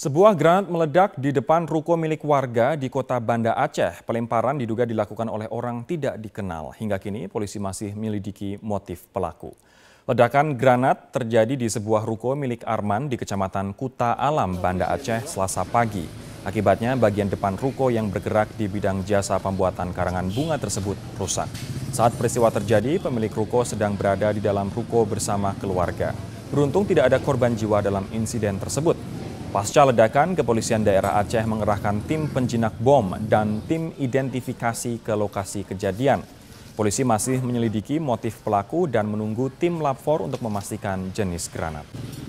Sebuah granat meledak di depan ruko milik warga di kota Banda Aceh. Pelemparan diduga dilakukan oleh orang tidak dikenal. Hingga kini polisi masih melidiki motif pelaku. Ledakan granat terjadi di sebuah ruko milik Arman di Kecamatan Kuta Alam, Banda Aceh, Selasa pagi. Akibatnya bagian depan ruko yang bergerak di bidang jasa pembuatan karangan bunga tersebut rusak. Saat peristiwa terjadi, pemilik ruko sedang berada di dalam ruko bersama keluarga. Beruntung tidak ada korban jiwa dalam insiden tersebut. Pasca ledakan, kepolisian daerah Aceh mengerahkan tim penjinak bom dan tim identifikasi ke lokasi kejadian. Polisi masih menyelidiki motif pelaku dan menunggu tim lapor untuk memastikan jenis granat.